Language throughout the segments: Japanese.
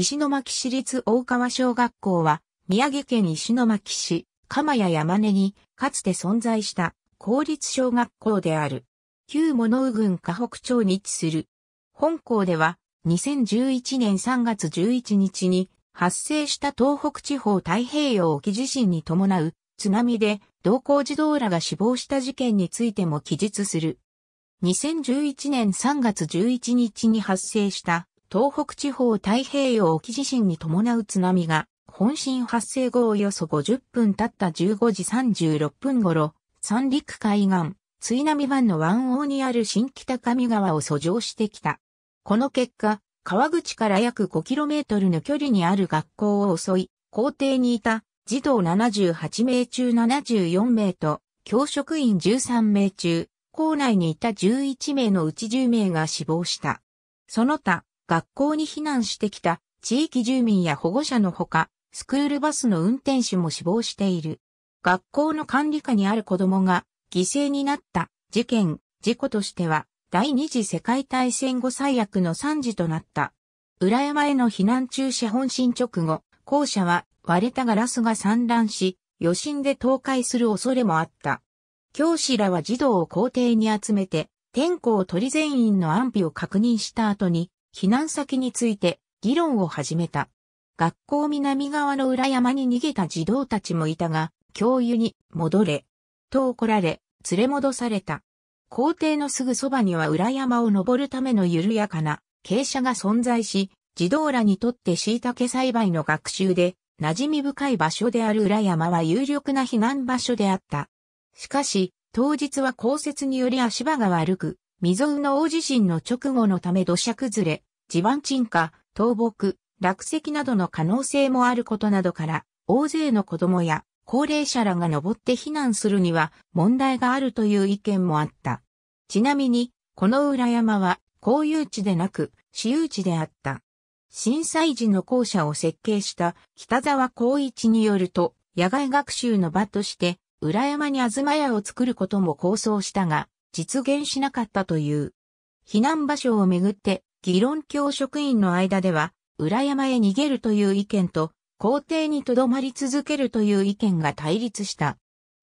石巻市立大川小学校は、宮城県石巻市、鎌谷山根に、かつて存在した公立小学校である。旧物郡河北町に位置する。本校では、2011年3月11日に、発生した東北地方太平洋沖地震に伴う津波で同校児童らが死亡した事件についても記述する。2011年3月11日に発生した東北地方太平洋沖地震に伴う津波が、本震発生後およそ50分経った15時36分頃、三陸海岸、津波湾の湾王にある新北上川を遡上してきた。この結果、川口から約 5km の距離にある学校を襲い、校庭にいた児童78名中74名と、教職員13名中、校内にいた11名のうち10名が死亡した。その他、学校に避難してきた地域住民や保護者のほか、スクールバスの運転手も死亡している。学校の管理下にある子供が犠牲になった事件、事故としては第二次世界大戦後最悪の惨事となった。裏山への避難中車本震直後、校舎は割れたガラスが散乱し、余震で倒壊する恐れもあった。教師らは児童を校庭に集めて、天候取り全員の安否を確認した後に、避難先について議論を始めた。学校南側の裏山に逃げた児童たちもいたが、教諭に戻れ、と怒られ、連れ戻された。校庭のすぐそばには裏山を登るための緩やかな傾斜が存在し、児童らにとって椎茸栽培の学習で馴染み深い場所である裏山は有力な避難場所であった。しかし、当日は降雪により足場が悪く、未曾有の大地震の直後のため土砂崩れ、地盤沈下、倒木、落石などの可能性もあることなどから、大勢の子供や高齢者らが登って避難するには問題があるという意見もあった。ちなみに、この裏山は公有地でなく私有地であった。震災時の校舎を設計した北沢光一によると、野外学習の場として、裏山に東屋を作ることも構想したが、実現しなかったという。避難場所をめぐって、議論教職員の間では、裏山へ逃げるという意見と、校庭に留まり続けるという意見が対立した。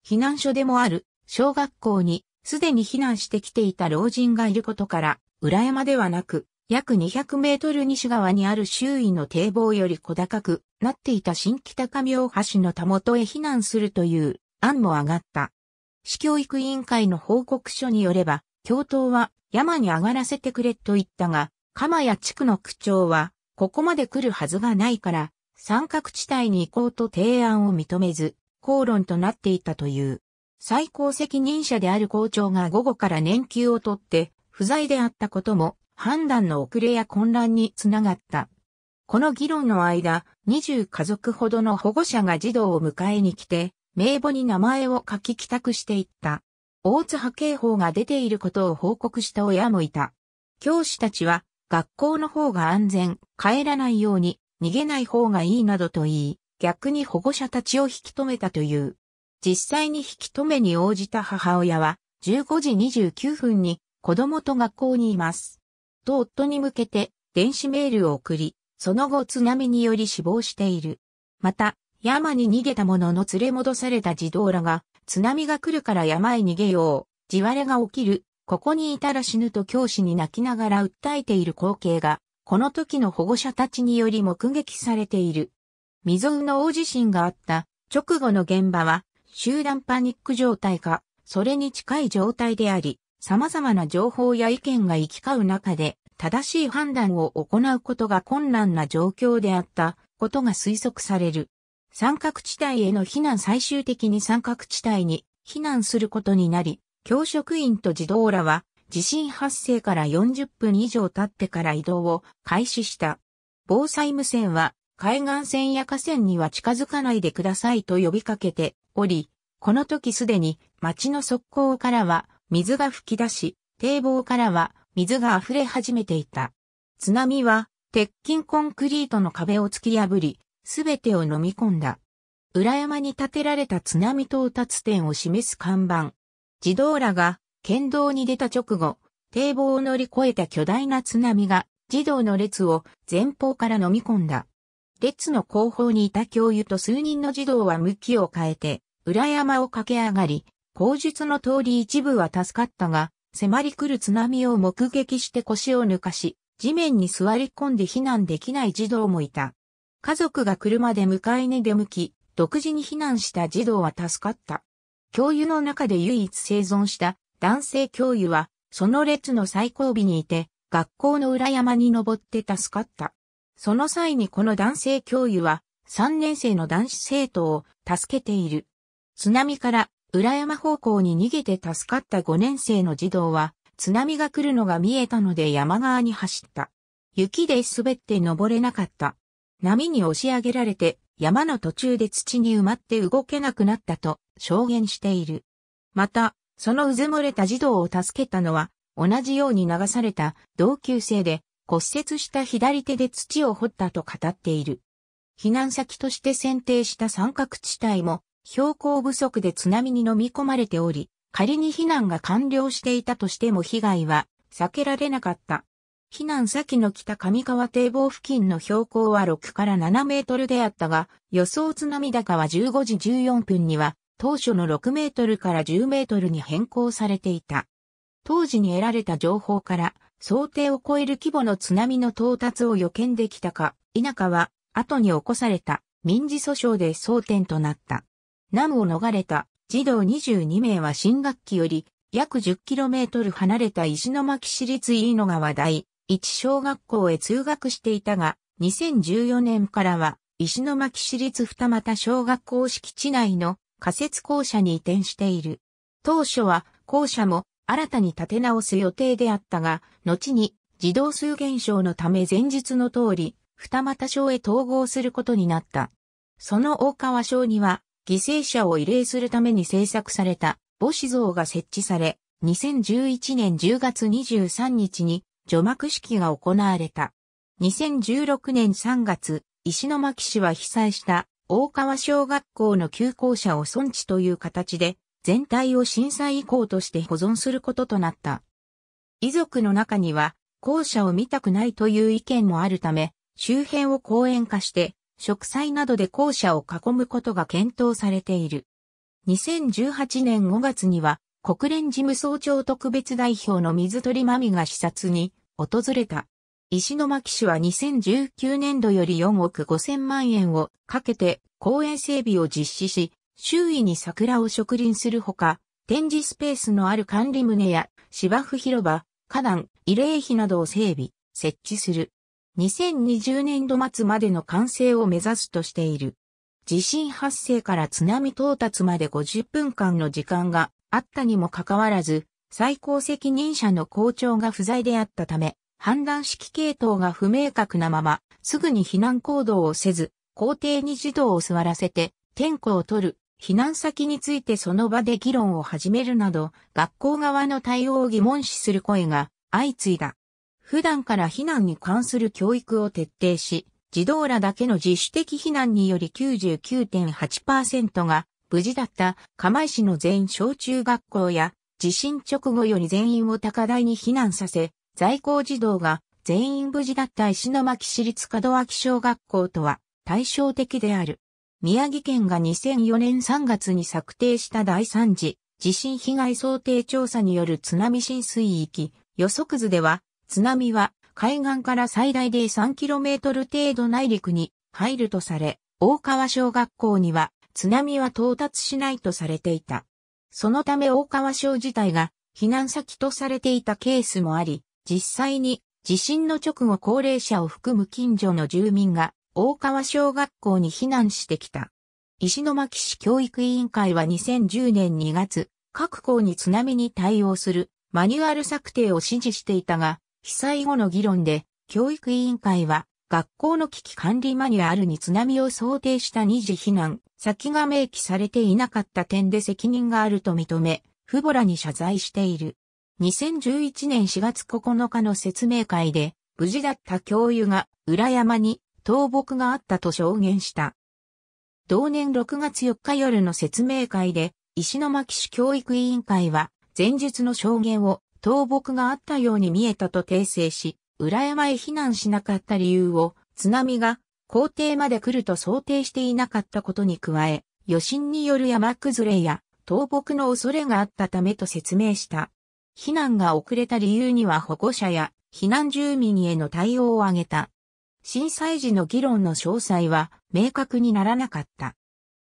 避難所でもある小学校にすでに避難してきていた老人がいることから、裏山ではなく、約200メートル西側にある周囲の堤防より小高くなっていた新北上大橋のたもとへ避難するという案も上がった。市教育委員会の報告書によれば、教頭は山に上がらせてくれと言ったが、鎌谷地区の区長は、ここまで来るはずがないから、三角地帯に行こうと提案を認めず、口論となっていたという。最高責任者である校長が午後から年休を取って、不在であったことも、判断の遅れや混乱につながった。この議論の間、20家族ほどの保護者が児童を迎えに来て、名簿に名前を書き帰宅していった。大津波警報が出ていることを報告した親もいた。教師たちは、学校の方が安全、帰らないように、逃げない方がいいなどと言い、逆に保護者たちを引き止めたという。実際に引き止めに応じた母親は、15時29分に子供と学校にいます。と夫に向けて電子メールを送り、その後津波により死亡している。また、山に逃げた者の連れ戻された児童らが、津波が来るから山へ逃げよう、地割れが起きる、ここにいたら死ぬと教師に泣きながら訴えている光景が、この時の保護者たちにより目撃されている。未曾有の大地震があった直後の現場は集団パニック状態か、それに近い状態であり、様々な情報や意見が行き交う中で正しい判断を行うことが困難な状況であったことが推測される。三角地帯への避難最終的に三角地帯に避難することになり、教職員と児童らは地震発生から40分以上経ってから移動を開始した。防災無線は海岸線や河川には近づかないでくださいと呼びかけており、この時すでに町の側溝からは水が噴き出し、堤防からは水が溢れ始めていた。津波は鉄筋コンクリートの壁を突き破り、すべてを飲み込んだ。裏山に建てられた津波到達点を示す看板。児童らが県道に出た直後、堤防を乗り越えた巨大な津波が児童の列を前方から飲み込んだ。列の後方にいた教諭と数人の児童は向きを変えて、裏山を駆け上がり、口述の通り一部は助かったが、迫り来る津波を目撃して腰を抜かし、地面に座り込んで避難できない児童もいた。家族が車で迎えに出向き、独自に避難した児童は助かった。教諭の中で唯一生存した男性教諭は、その列の最後尾にいて、学校の裏山に登って助かった。その際にこの男性教諭は、3年生の男子生徒を助けている。津波から裏山方向に逃げて助かった5年生の児童は、津波が来るのが見えたので山側に走った。雪で滑って登れなかった。波に押し上げられて山の途中で土に埋まって動けなくなったと証言している。また、そのうずもれた児童を助けたのは、同じように流された同級生で骨折した左手で土を掘ったと語っている。避難先として選定した三角地帯も標高不足で津波に飲み込まれており、仮に避難が完了していたとしても被害は避けられなかった。避難先の北上川堤防付近の標高は6から7メートルであったが、予想津波高は15時14分には、当初の6メートルから10メートルに変更されていた。当時に得られた情報から、想定を超える規模の津波の到達を予見できたか、否かは、後に起こされた民事訴訟で争点となった。南を逃れた児童22名は新学期より約 10km 離れた石巻市立飯野川大一小学校へ通学していたが、2014年からは、石巻市立二俣小学校敷地内の仮設校舎に移転している。当初は校舎も新たに建て直す予定であったが、後に児童数減少のため前日の通り、二俣省へ統合することになった。その大川省には、犠牲者を慰霊するために制作された母子像が設置され、2011年10月23日に除幕式が行われた。2016年3月、石巻市は被災した大川小学校の休校舎を村地という形で、全体を震災遺構として保存することとなった。遺族の中には、校舎を見たくないという意見もあるため、周辺を公園化して、植栽などで校舎を囲むことが検討されている。2018年5月には、国連事務総長特別代表の水鳥真美が視察に訪れた。石巻市は2019年度より4億5000万円をかけて公園整備を実施し、周囲に桜を植林するほか、展示スペースのある管理棟や芝生広場、花壇、慰霊碑などを整備、設置する。2020年度末までの完成を目指すとしている。地震発生から津波到達まで50分間の時間があったにもかかわらず、最高責任者の校長が不在であったため、判断式系統が不明確なまま、すぐに避難行動をせず、校庭に児童を座らせて、点呼を取る、避難先についてその場で議論を始めるなど、学校側の対応を疑問視する声が相次いだ。普段から避難に関する教育を徹底し、児童らだけの自主的避難により99.8%が無事だった釜石の全小中学校や地震直後より全員を高台に避難させ、在校児童が全員無事だった石巻市立門脇小学校とは対照的である。宮城県が2004年3月に策定した第3次地震被害想定調査による津波浸水域予測図では津波は海岸から最大で 3km 程度内陸に入るとされ、大川小学校には津波は到達しないとされていた。そのため大川省自体が避難先とされていたケースもあり、実際に地震の直後高齢者を含む近所の住民が大川小学校に避難してきた。石巻市教育委員会は2010年2月、各校に津波に対応するマニュアル策定を指示していたが、被災後の議論で教育委員会は学校の危機管理マニュアルに津波を想定した二次避難先が明記されていなかった点で責任があると認め、フボラに謝罪している。2011年4月9日の説明会で、無事だった教諭が裏山に倒木があったと証言した。同年6月4日夜の説明会で、石巻市教育委員会は、前日の証言を倒木があったように見えたと訂正し、裏山へ避難しなかった理由を、津波が校庭まで来ると想定していなかったことに加え、余震による山崩れや倒木の恐れがあったためと説明した。避難が遅れた理由には保護者や避難住民への対応を挙げた。震災時の議論の詳細は明確にならなかった。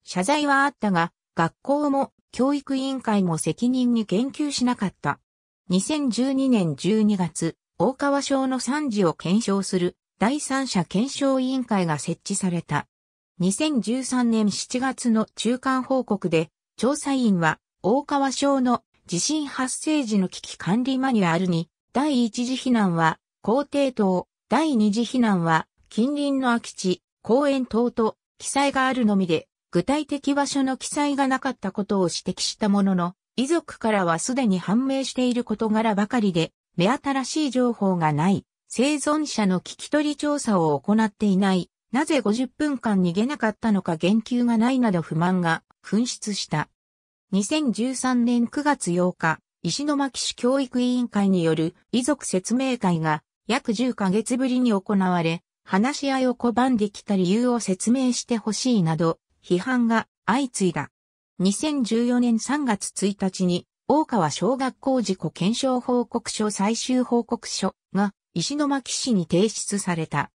謝罪はあったが、学校も教育委員会も責任に言及しなかった。2012年12月、大川省の惨事を検証する第三者検証委員会が設置された。2013年7月の中間報告で、調査員は大川省の地震発生時の危機管理マニュアルに、第一次避難は、校庭等、第二次避難は、近隣の空き地、公園等と記載があるのみで、具体的場所の記載がなかったことを指摘したものの、遺族からはすでに判明している事柄ばかりで、目新しい情報がない、生存者の聞き取り調査を行っていない、なぜ50分間逃げなかったのか言及がないなど不満が噴出した。2013年9月8日、石巻市教育委員会による遺族説明会が約10ヶ月ぶりに行われ、話し合いを拒んできた理由を説明してほしいなど、批判が相次いだ。2014年3月1日に大川小学校事故検証報告書最終報告書が石巻市に提出された。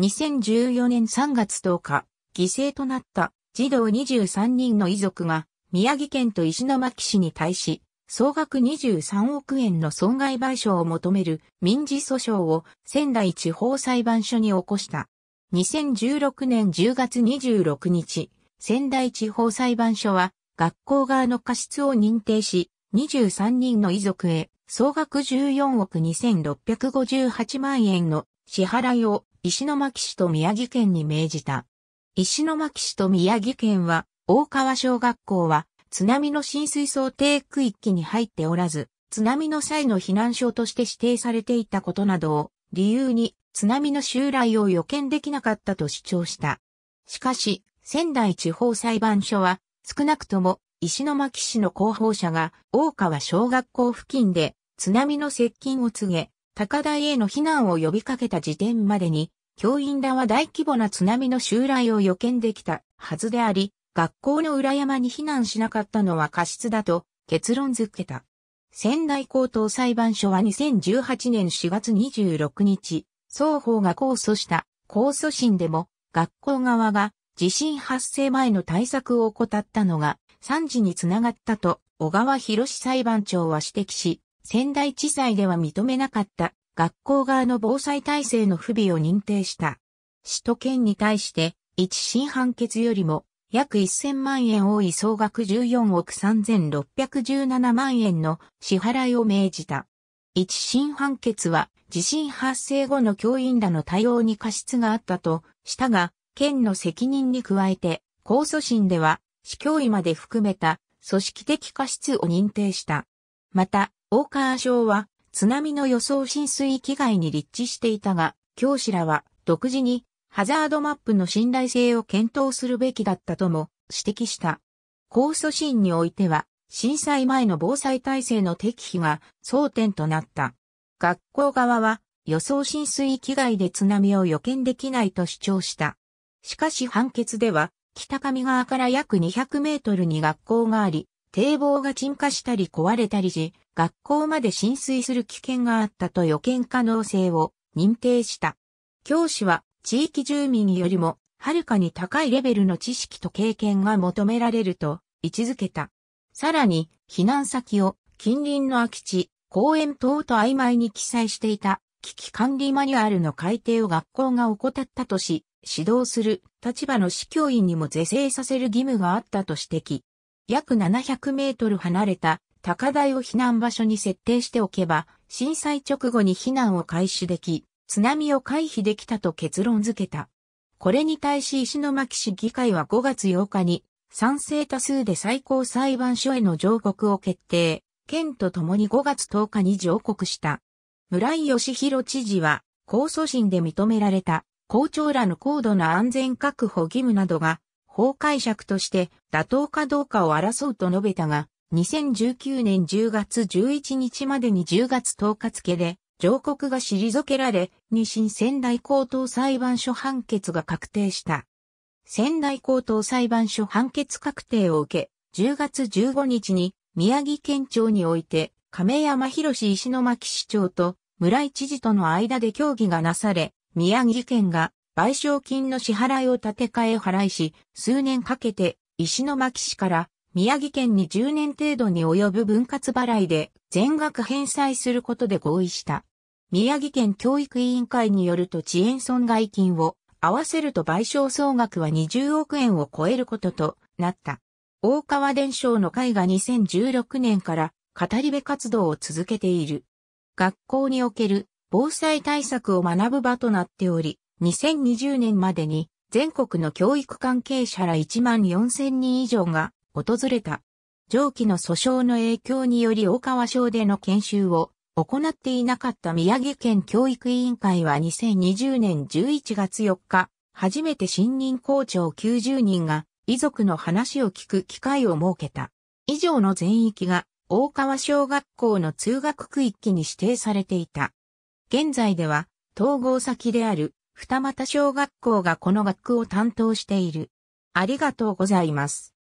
2014年3月10日、犠牲となった児童23人の遺族が宮城県と石巻市に対し、総額23億円の損害賠償を求める民事訴訟を仙台地方裁判所に起こした。2016年10月26日、仙台地方裁判所は学校側の過失を認定し、23人の遺族へ、総額14億2658万円の支払いを石巻市と宮城県に命じた。石巻市と宮城県は、大川小学校は津波の浸水想定区域に入っておらず、津波の際の避難所として指定されていたことなどを理由に津波の襲来を予見できなかったと主張した。しかし、仙台地方裁判所は少なくとも石巻市の広報者が大川小学校付近で津波の接近を告げ、高台への避難を呼びかけた時点までに、教員らは大規模な津波の襲来を予見できたはずであり、学校の裏山に避難しなかったのは過失だと結論づけた。仙台高等裁判所は2018年4月26日、双方が控訴した控訴審でも学校側が地震発生前の対策を怠ったのが惨事につながったと小川博裁判長は指摘し、仙台地裁では認めなかった学校側の防災体制の不備を認定した。市と県に対して一審判決よりも約1000万円多い総額14億3617万円の支払いを命じた。一審判決は地震発生後の教員らの対応に過失があったとしたが、県の責任に加えて、控訴審では市教委まで含めた組織的過失を認定した。また、大川省は津波の予想浸水域外に立地していたが、教師らは独自にハザードマップの信頼性を検討するべきだったとも指摘した。控訴審においては、震災前の防災体制の適否が争点となった。学校側は予想浸水域外で津波を予見できないと主張した。しかし判決では北上川から約200メートルに学校があり、堤防が沈下したり壊れたりし、学校まで浸水する危険があったと予見可能性を認定した。教師は地域住民よりもはるかに高いレベルの知識と経験が求められると位置づけた。さらに避難先を近隣の空き地、公園等と曖昧に記載していた危機管理マニュアルの改定を学校が怠ったとし、指導する立場の司教員にも是正させる義務があったと指摘。約700メートル離れた高台を避難場所に設定しておけば、震災直後に避難を開始でき、津波を回避できたと結論付けた。これに対し石巻市議会は5月8日に賛成多数で最高裁判所への上告を決定、県と共に5月10日に上告した。村井義弘知事は控訴審で認められた校長らの高度な安全確保義務などが、法解釈として妥当かどうかを争うと述べたが、2019年10月11日までに10月10日付で、上告が退けられ、二審仙台高等裁判所判決が確定した。仙台高等裁判所判決確定を受け、10月15日に宮城県庁において、亀山博石巻市長と村井知事との間で協議がなされ、宮城県が賠償金の支払いを立て替え払いし、数年かけて石巻市から宮城県に10年程度に及ぶ分割払いで全額返済することで合意した。宮城県教育委員会によると遅延損害金を合わせると賠償総額は20億円を超えることとなった。大川伝承の会が2016年から語り部活動を続けている。学校における防災対策を学ぶ場となっており、2020年までに全国の教育関係者ら1万4000人以上が訪れた。上記の訴訟の影響により大川省での研修を行っていなかった宮城県教育委員会は2020年11月4日、初めて新任校長90人が遺族の話を聞く機会を設けた。以上の全域が大川小学校の通学区域に指定されていた。現在では統合先である二俣小学校がこの学区を担当している。ありがとうございます。